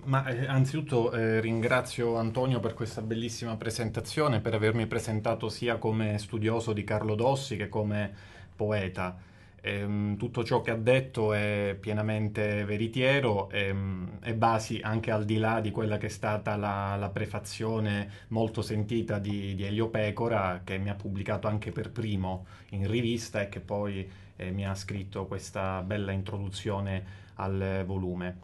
Ma eh, anzitutto eh, ringrazio Antonio per questa bellissima presentazione, per avermi presentato sia come studioso di Carlo Dossi che come poeta. Ehm, tutto ciò che ha detto è pienamente veritiero e, ehm, e, basi anche al di là di quella che è stata la, la prefazione molto sentita di, di, Elio Pecora che mi ha pubblicato anche per primo in rivista e che poi eh, mi ha scritto questa bella introduzione al volume.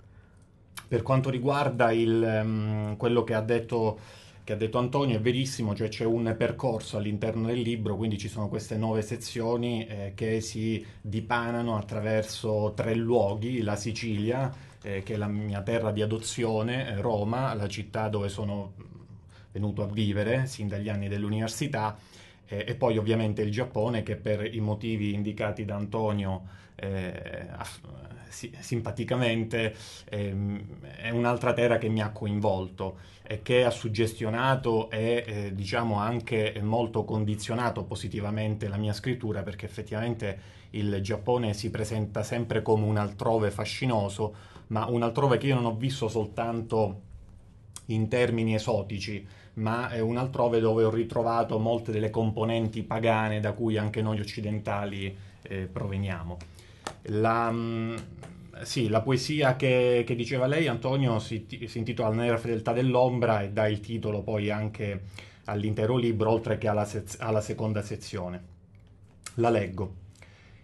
Per quanto riguarda il, ehm, quello che ha detto che ha detto Antonio è verissimo, cioè c'è un percorso all'interno del libro, quindi ci sono queste nove sezioni eh, che si dipanano attraverso tre luoghi, la Sicilia, eh, che è la mia terra di adozione, eh, Roma, la città dove sono venuto a vivere sin dagli anni dell'università, eh, e poi ovviamente il Giappone che per i motivi indicati da Antonio eh, aff- simpaticamente ehm, è un'altra terra che mi ha coinvolto che ha suggestionato e eh, diciamo anche molto condizionato positivamente la mia scrittura perché effettivamente il Giappone si presenta sempre come un altrove fascinoso, ma un altrove che io non ho visto soltanto in termini esotici, ma è un altrove dove ho ritrovato molte delle componenti pagane da cui anche noi occidentali eh, proveniamo. La, mm, eh, sì, la poesia che, che, diceva lei, Antonio, si, si intitola La nera fedeltà dell'ombra e dà il titolo poi anche all'intero libro, oltre che alla, sez- alla seconda sezione. La leggo.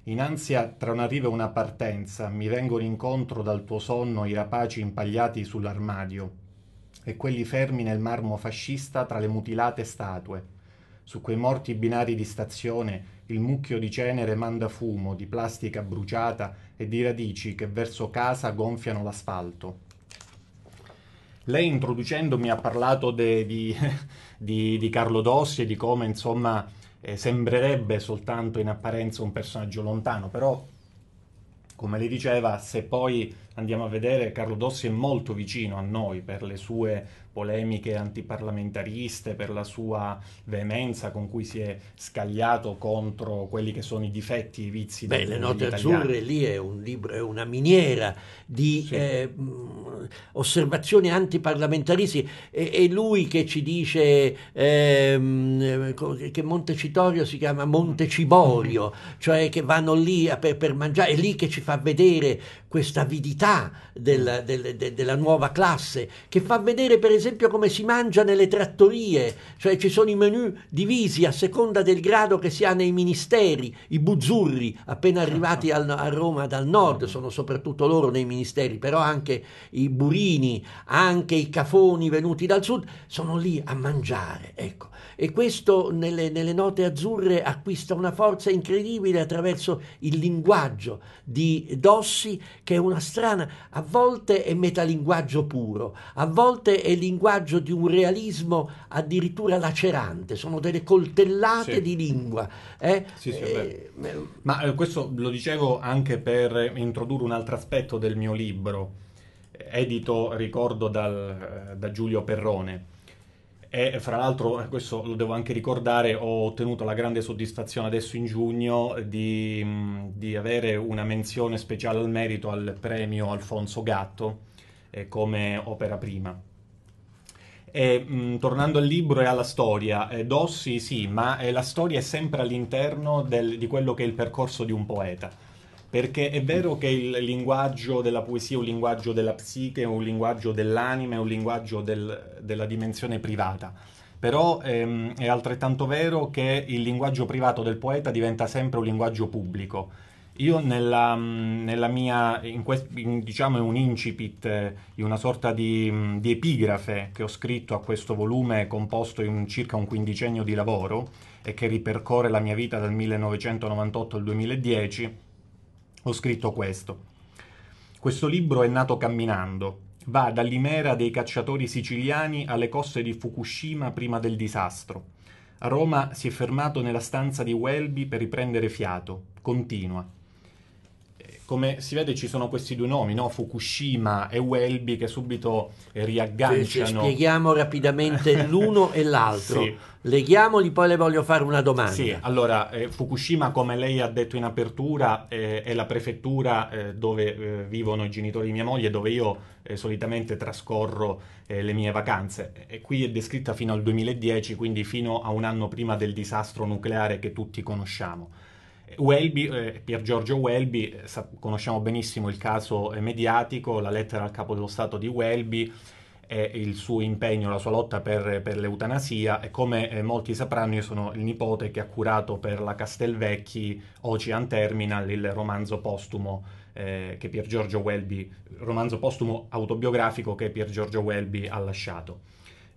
In ansia tra un arrivo e una partenza mi vengono incontro dal tuo sonno i rapaci impagliati sull'armadio e quelli fermi nel marmo fascista tra le mutilate statue su quei morti binari di stazione il mucchio di cenere manda fumo, di plastica bruciata e di radici che verso casa gonfiano l'asfalto. Lei introducendomi ha parlato de, di, di, di, Carlo Dossi e di come insomma eh, sembrerebbe soltanto in apparenza un personaggio lontano, però come le diceva se poi andiamo a vedere, Carlo Dossi è molto vicino a noi per le sue polemiche antiparlamentariste, per la sua veemenza con cui si è scagliato contro quelli che sono i difetti, i vizi Beh, Le note italiani. azzurre lì è un libro, è una miniera di sì. eh, osservazioni antiparlamentaristi È, e, lui che ci dice eh, che Montecitorio si chiama Monteciborio, mm. cioè che vanno lì per, per mangiare, è lì che ci fa vedere questa avidità varietà del, mm. del, de, della nuova classe, che fa vedere per esempio come si mangia nelle trattorie, cioè ci sono i menu divisi a seconda del grado che si ha nei ministeri, i buzzurri appena arrivati al, a Roma dal nord mm. sono soprattutto loro nei ministeri, però anche i burini, anche i cafoni venuti dal sud sono lì a mangiare, ecco. E questo nelle, nelle note azzurre acquista una forza incredibile attraverso il linguaggio di Dossi, che è una strana, a volte è metalinguaggio puro, a volte è linguaggio di un realismo addirittura lacerante, sono delle coltellate sì. di lingua. Eh? Sì, sì, eh, Ma eh, questo lo dicevo anche per introdurre un altro aspetto del mio libro, edito, ricordo, dal, eh, da Giulio Perrone e fra l'altro, eh, questo lo devo anche ricordare, ho ottenuto la grande soddisfazione adesso in giugno di, mm, di avere una menzione speciale al merito al premio Alfonso Gatto eh, come opera prima. E, mh, mm, tornando al libro e alla storia, eh, Dossi sì, ma eh, la storia è sempre all'interno del, di quello che è il percorso di un poeta. Perché è vero che il linguaggio della poesia è un linguaggio della psiche, è un linguaggio dell'anima, è un linguaggio del, della dimensione privata, però ehm, è altrettanto vero che il linguaggio privato del poeta diventa sempre un linguaggio pubblico. Io nella, nella mia, in quest, in, diciamo è un incipit, eh, in una sorta di, di epigrafe che ho scritto a questo volume composto in circa un quindicennio di lavoro e che ripercorre la mia vita dal 1998 al 2010, ho scritto questo. Questo libro è nato camminando. Va dall'imera dei cacciatori siciliani alle coste di Fukushima prima del disastro. A Roma si è fermato nella stanza di Welby per riprendere fiato. Continua come si vede ci sono questi due nomi, no? Fukushima e Welby che subito riagganciano. Ci spieghiamo rapidamente l'uno e l'altro. Sì. Leghiamoli, poi le voglio fare una domanda. Sì, allora eh, Fukushima, come lei ha detto in apertura, eh, è la prefettura eh, dove eh, vivono i genitori di mia moglie, dove io eh, solitamente trascorro eh, le mie vacanze. E qui è descritta fino al 2010, quindi fino a un anno prima del disastro nucleare che tutti conosciamo. Welby, eh, Pier Giorgio Welby, eh, sa- conosciamo benissimo il caso eh, mediatico, la lettera al capo dello Stato di Welby e il suo impegno, la sua lotta per, per l'eutanasia e come eh, molti sapranno io sono il nipote che ha curato per la Castelvecchi Ocean Terminal, il romanzo postumo eh, che Pier Giorgio Welby, romanzo postumo autobiografico che Pier Giorgio Welby ha lasciato.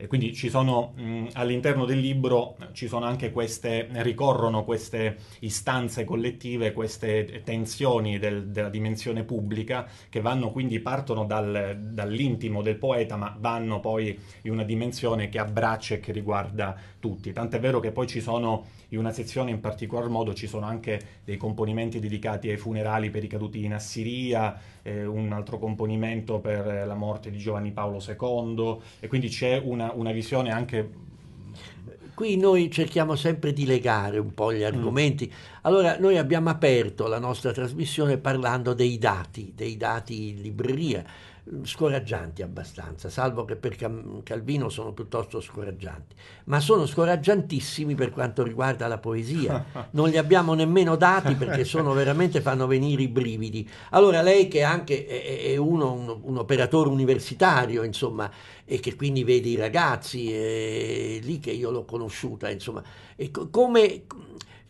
E quindi ci sono mh, mm, all'interno del libro ci sono anche queste, ricorrono queste istanze collettive, queste tensioni del, della dimensione pubblica che vanno quindi, partono dal, dall'intimo del poeta ma vanno poi in una dimensione che abbraccia e che riguarda tutti. Tant'è vero che poi ci sono, in una sezione in particolar modo, ci sono anche dei componimenti dedicati ai funerali per i caduti in Assiria, eh, un altro componimento per eh, la morte di Giovanni Paolo II e quindi c'è una, una visione anche eh, qui noi cerchiamo sempre di legare un po' gli mm. argomenti. Allora, noi abbiamo aperto la nostra trasmissione parlando dei dati, dei dati in libreria. Mm, scoraggianti abbastanza, salvo che per Calvino sono piuttosto scoraggianti, ma sono scoraggiantissimi per quanto riguarda la poesia. Non li abbiamo nemmeno dati perché sono veramente fanno venire i brividi. Allora lei che anche è uno, un, un operatore universitario, insomma, e che quindi vede i ragazzi, è lì che io l'ho conosciuta, insomma, e come,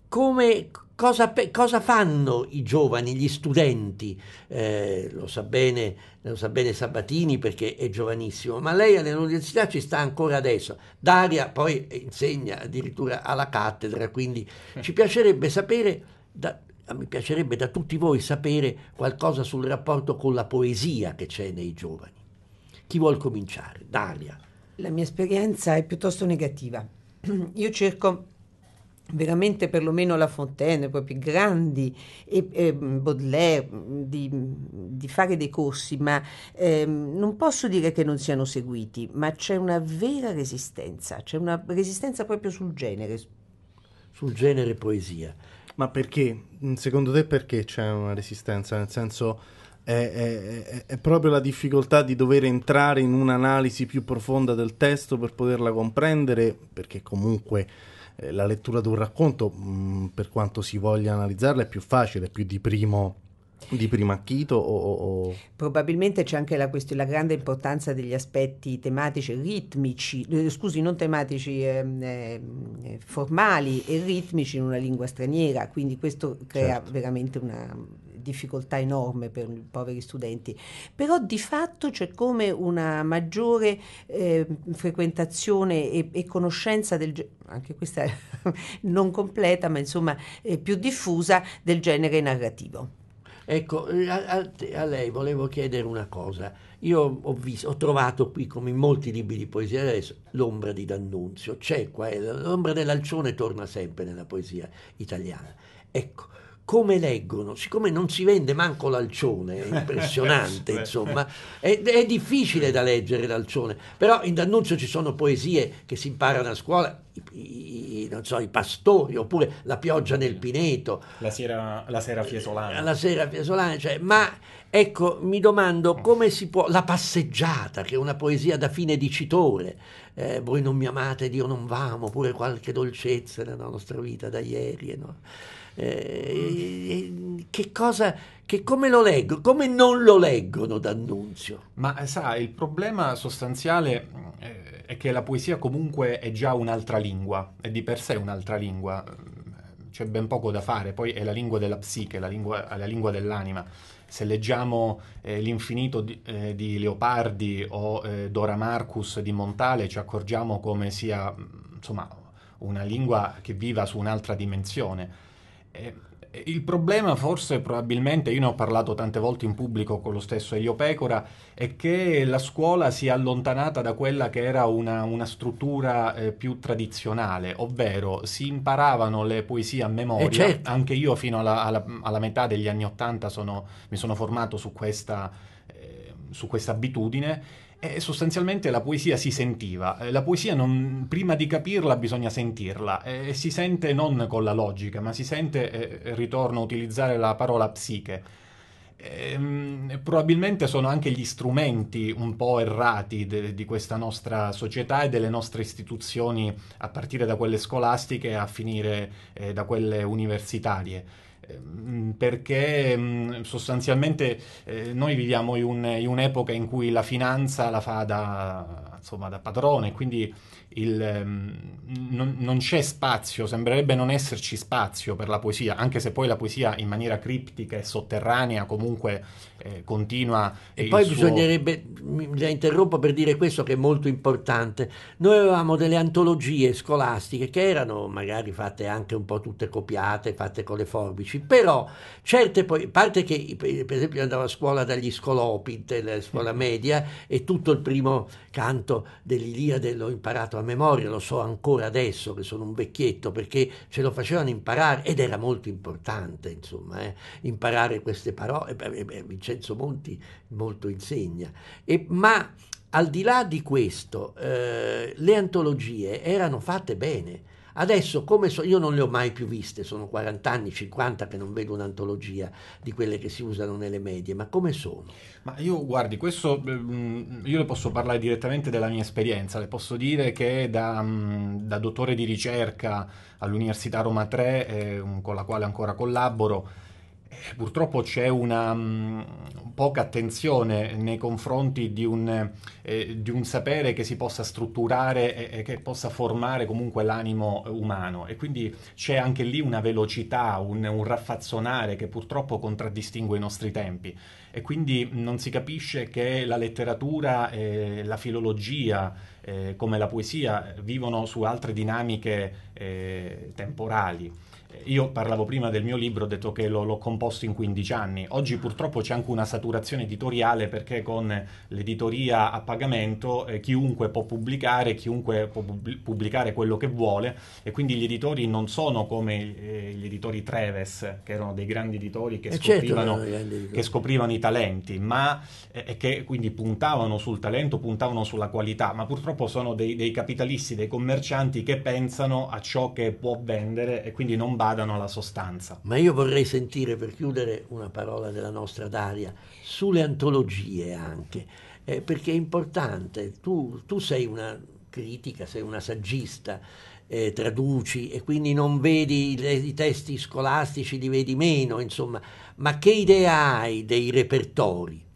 come Cosa, cosa, fanno i giovani, gli studenti? Eh, lo, sa bene, lo, sa bene, Sabatini perché è giovanissimo, ma lei all'università ci sta ancora adesso. Daria poi insegna addirittura alla cattedra, quindi ci piacerebbe sapere, da, mi piacerebbe da tutti voi sapere qualcosa sul rapporto con la poesia che c'è nei giovani. Chi vuole cominciare? Daria. La mia esperienza è piuttosto negativa. Io cerco veramente perlomeno La Fontaine, proprio grandi, e, e mm, Baudelaire, mm, di, mm, di, fare dei corsi, ma eh, non posso dire che non siano seguiti, ma c'è una vera resistenza, c'è una resistenza proprio sul genere. Sul genere poesia. Ma perché? Secondo te perché c'è una resistenza? Nel senso è, è, è proprio la difficoltà di dover entrare in un'analisi più profonda del testo per poterla comprendere, perché comunque eh, la lettura di un racconto, mh, mm, per quanto si voglia analizzarla, è più facile, è più di primo di prima acchito o, o... Probabilmente c'è anche la, quest- la, grande importanza degli aspetti tematici, ritmici, eh, scusi, non tematici, ehm, eh, formali e ritmici in una lingua straniera, quindi questo crea certo. veramente una difficoltà enorme per i poveri studenti, però di fatto c'è come una maggiore eh, frequentazione e, e, conoscenza del anche questa non completa, ma insomma eh, più diffusa del genere narrativo. Ecco, a, a, a, lei volevo chiedere una cosa. Io ho, visto, ho trovato qui, come in molti libri di poesia adesso, l'ombra di D'Annunzio. C'è qua, eh, l'ombra dell'alcione torna sempre nella poesia italiana. Ecco, come leggono, siccome non si vende manco l'alcione, è impressionante, insomma, è, è, difficile da leggere l'alcione, però in D'Annunzio ci sono poesie che si imparano a scuola, i, i, so, i pastori, oppure La pioggia nel Pineto. La sera, la sera fiesolana. La sera fiesolana, cioè, ma ecco, mi domando come si può, La passeggiata, che è una poesia da fine dicitore, eh, voi non mi amate, Dio non vamo, oppure qualche dolcezza nella nostra vita da ieri, no? eh, che cosa, che come lo leggo, come non lo leggono D'Annunzio. Ma eh, sa, il problema sostanziale mm, eh, è che la poesia comunque è già un'altra lingua, è di per sé un'altra lingua, mm, c'è ben poco da fare, poi è la lingua della psiche, la lingua, è la lingua dell'anima. Se leggiamo eh, L'infinito di, eh, di, Leopardi o eh, Dora Marcus di Montale ci accorgiamo come sia mm, insomma, una lingua che viva su un'altra dimensione eh, eh, il problema forse probabilmente, io ne ho parlato tante volte in pubblico con lo stesso Elio Pecora, è che la scuola si è allontanata da quella che era una, una struttura eh, più tradizionale, ovvero si imparavano le poesie a memoria, eh, certo. anche io fino alla, alla, alla, metà degli anni Ottanta mi sono formato su questa, eh, su questa abitudine e eh, sostanzialmente la poesia si sentiva, eh, la poesia non, prima di capirla bisogna sentirla e eh, si sente non con la logica, ma si sente, eh, ritorno a utilizzare la parola psiche. E, ehm, probabilmente sono anche gli strumenti un po' errati de, di questa nostra società e delle nostre istituzioni, a partire da quelle scolastiche a finire eh, da quelle universitarie Ehm, mm, perché mm, sostanzialmente eh, noi viviamo in, un, in, un'epoca in cui la finanza la fa da, insomma, da padrone, quindi il, mm, non, non, c'è spazio, sembrerebbe non esserci spazio per la poesia, anche se poi la poesia in maniera criptica e sotterranea comunque eh, continua. E poi suo... bisognerebbe, la interrompo per dire questo che è molto importante, noi avevamo delle antologie scolastiche che erano magari fatte anche un po' tutte copiate, fatte con le forbici, però certe poi, a parte che per esempio andavo a scuola dagli scolopi della scuola media e tutto il primo canto dell'Iliade l'ho imparato a memoria, lo so ancora adesso che sono un vecchietto perché ce lo facevano imparare ed era molto importante insomma eh, imparare queste parole, eh, eh, eh cioè, Vincenzo Monti molto insegna. E, ma al di là di questo, eh, le antologie erano fatte bene. Adesso, come so, io non le ho mai più viste, sono 40 anni, 50 che non vedo un'antologia di quelle che si usano nelle medie, ma come sono? Ma io, guardi, questo mm, io le posso parlare direttamente della mia esperienza, le posso dire che da, mm, da dottore di ricerca all'Università Roma 3, eh, con la quale ancora collaboro, Purtroppo c'è una mh, mm, poca attenzione nei confronti di un, eh, di un, sapere che si possa strutturare e, e, che possa formare comunque l'animo umano e quindi c'è anche lì una velocità, un, un raffazzonare che purtroppo contraddistingue i nostri tempi e quindi non si capisce che la letteratura, eh, la filologia, eh, come la poesia, vivono su altre dinamiche eh, temporali io parlavo prima del mio libro, ho detto che lo, l'ho composto in 15 anni. Oggi purtroppo c'è anche una saturazione editoriale perché con l'editoria a pagamento eh, chiunque può pubblicare, chiunque può pubblicare quello che vuole e quindi gli editori non sono come eh, gli editori Treves, che erano dei grandi editori che, eh, certo, scoprivano, certo, che scoprivano, i talenti, ma eh, che quindi puntavano sul talento, puntavano sulla qualità, ma purtroppo sono dei, dei capitalisti, dei commercianti che pensano a ciò che può vendere e quindi non basta badano alla sostanza. Ma io vorrei sentire, per chiudere, una parola della nostra Daria, sulle antologie anche, eh, perché è importante, tu, tu sei una critica, sei una saggista, eh, traduci e quindi non vedi le, i testi scolastici, li vedi meno, insomma, ma che idea hai dei repertori?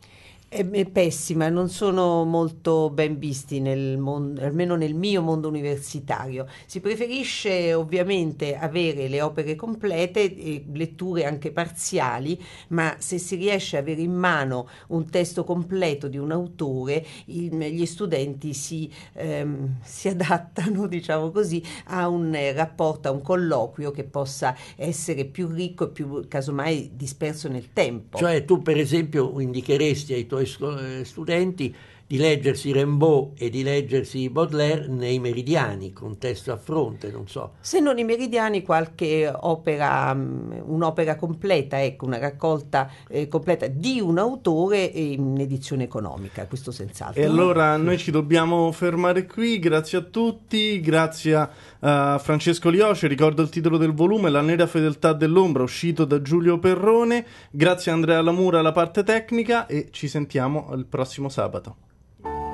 è, è pessima, non sono molto ben visti nel mondo, almeno nel mio mondo universitario. Si preferisce ovviamente avere le opere complete e letture anche parziali, ma se si riesce ad avere in mano un testo completo di un autore, il, gli studenti si, ehm, si adattano, diciamo così, a un eh, rapporto, a un colloquio che possa essere più ricco e più casomai disperso nel tempo. Cioè tu per esempio indicheresti ai tuoi eh, studenti di leggersi Rimbaud e di leggersi Baudelaire nei meridiani, con testo a fronte, non so. Se non i meridiani, qualche opera, mm, un'opera completa, ecco, una raccolta eh, completa di un autore in edizione economica, questo senz'altro. E allora noi ci dobbiamo fermare qui, grazie a tutti, grazie a a Francesco Lioce, ricordo il titolo del volume La nera fedeltà dell'ombra, uscito da Giulio Perrone. Grazie a Andrea Lamura alla parte tecnica e ci sentiamo il prossimo sabato.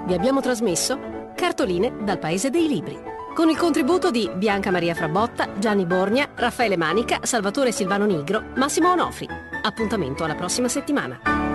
Vi abbiamo trasmesso Cartoline dal Paese dei Libri. Con il contributo di Bianca Maria Frabotta, Gianni Borgna, Raffaele Manica, Salvatore Silvano Nigro, Massimo Onofri. Appuntamento alla prossima settimana.